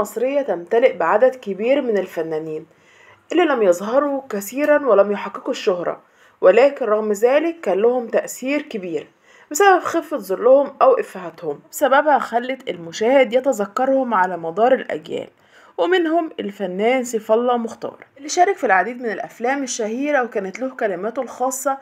المصرية تمتلئ بعدد كبير من الفنانين اللي لم يظهروا كثيرا ولم يحققوا الشهرة ولكن رغم ذلك كان لهم تأثير كبير بسبب خفة ظلهم أو إفهاتهم سببها خلت المشاهد يتذكرهم على مدار الأجيال ومنهم الفنان سيف الله مختار اللي شارك في العديد من الأفلام الشهيرة وكانت له كلماته الخاصة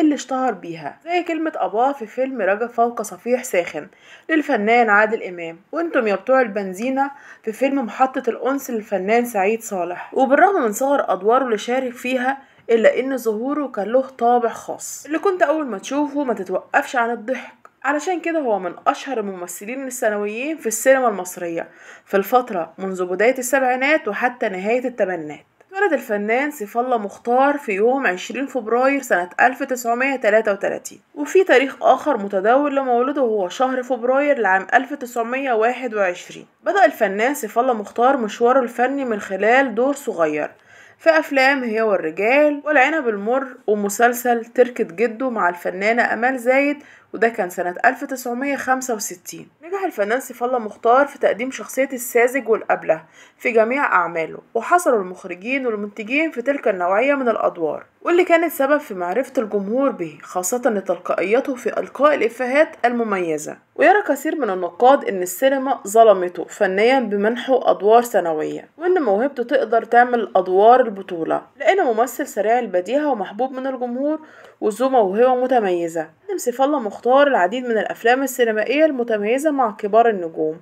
اللي اشتهر بيها زي كلمة أباه في فيلم رجب فوق صفيح ساخن للفنان عادل إمام وانتم يا بتوع البنزينة في فيلم محطة الأنس للفنان سعيد صالح وبالرغم من صغر أدواره اللي شارك فيها إلا إن ظهوره كان له طابع خاص اللي كنت أول ما تشوفه ما تتوقفش عن الضحك علشان كده هو من أشهر الممثلين الثانويين في السينما المصرية في الفترة منذ بداية السبعينات وحتى نهاية التمانينات ولد الفنان سيف الله مختار في يوم 20 فبراير سنة 1933 وفي تاريخ آخر متداول لمولده هو شهر فبراير لعام 1921 بدأ الفنان سيف الله مختار مشواره الفني من خلال دور صغير في أفلام هي والرجال والعنب المر ومسلسل تركة جده مع الفنانة أمال زايد وده كان سنة 1965 نجح الفنان سيف الله مختار في تقديم شخصية الساذج والأبله في جميع أعماله وحصل المخرجين والمنتجين في تلك النوعية من الأدوار واللي كانت سبب في معرفة الجمهور به خاصة تلقائيته في إلقاء الإفيهات المميزة ويرى كثير من النقاد إن السينما ظلمته فنيا بمنحه أدوار سنوية وإن موهبته تقدر تعمل أدوار البطولة لأنه ممثل سريع البديهة ومحبوب من الجمهور وذو موهبة متميزة نمسي سيف الله مختار العديد من الأفلام السينمائية المتميزة مع كبار النجوم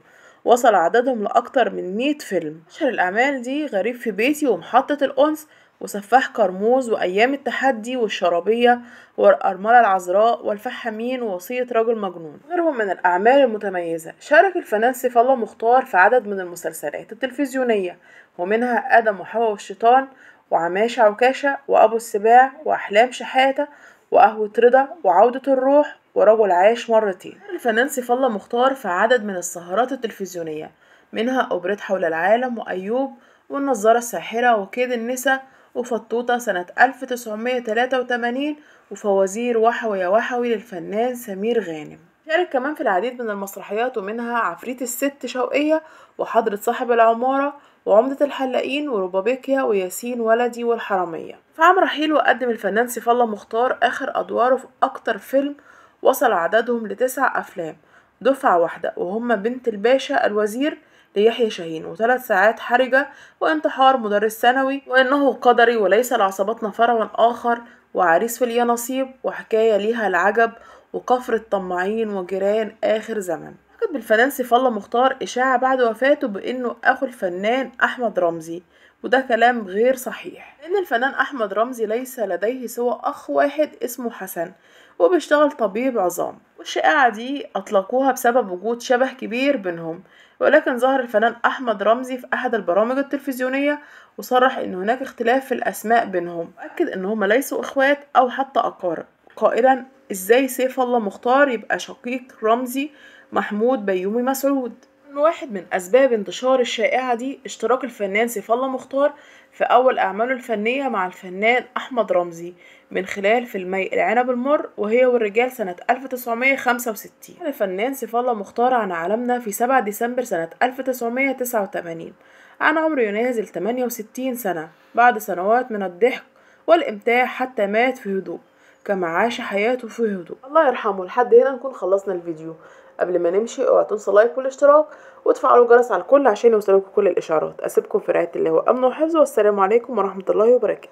وصل عددهم لأكتر من مية فيلم أشهر الأعمال دي غريب في بيتي ومحطة الأنس وسفاح كرموز وأيام التحدي والشرابية والأرملة العذراء والفحامين ووصية رجل مجنون غيرهم من الأعمال المتميزة شارك الفنان سيف الله مختار في عدد من المسلسلات التلفزيونية ومنها آدم وحواء والشيطان وعماشة وكاشة وأبو السباع وأحلام شحاتة وقهوة رضا وعودة الروح ورجل عاش مرتين الفنان سيف الله مختار في عدد من السهرات التلفزيونية منها أوبريت حول العالم وأيوب والنظارة الساحرة وكيد النسا وفطوطة سنة 1983 وفوازير وحوي يا وحوي للفنان سمير غانم شارك كمان في العديد من المسرحيات ومنها عفريت الست شوقية وحضرة صاحب العمارة وعمدة الحلاقين وربابيكيا وياسين ولدي والحرامية في عام رحيل وقدم الفنان سيف الله مختار آخر أدواره في أكتر فيلم وصل عددهم لتسع أفلام دفعة واحدة وهم بنت الباشا الوزير ليحيى شاهين وثلاث ساعات حرجة وانتحار مدرس ثانوي وإنه قدري وليس لعصبتنا فرعا آخر وعريس في اليانصيب وحكاية ليها العجب وكفر الطماعين وجيران آخر زمن لقب بالفنان فله مختار إشاعة بعد وفاته بأنه أخو الفنان أحمد رمزي وده كلام غير صحيح لأن الفنان أحمد رمزي ليس لديه سوى أخ واحد اسمه حسن وبيشتغل طبيب عظام والشائعة دي أطلقوها بسبب وجود شبه كبير بينهم ولكن ظهر الفنان أحمد رمزي في أحد البرامج التلفزيونية وصرح إن هناك اختلاف في الأسماء بينهم أكد إن هما ليسوا إخوات أو حتى أقارب قائلا إزاي سيف الله مختار يبقى شقيق رمزي محمود بيومي مسعود واحد من أسباب انتشار الشائعة دي اشتراك الفنان سيف الله مختار في أول أعماله الفنية مع الفنان أحمد رمزي من خلال فيلمي العنب المر وهي والرجال سنة 1965 الفنان سيف الله مختار عن عالمنا في 7 ديسمبر سنة 1989 عن عمر ينازل 68 سنة بعد سنوات من الضحك والإمتاع حتى مات في هدوء كما عاش حياته في هدوء الله يرحمه لحد هنا نكون خلصنا الفيديو قبل ما نمشي اوعوا تنسوا لايك والاشتراك وتفعلوا الجرس على الكل عشان يوصلكم كل الاشعارات اسيبكم في رعايه الله وامن وحفظه والسلام عليكم ورحمه الله وبركاته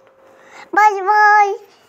باي باي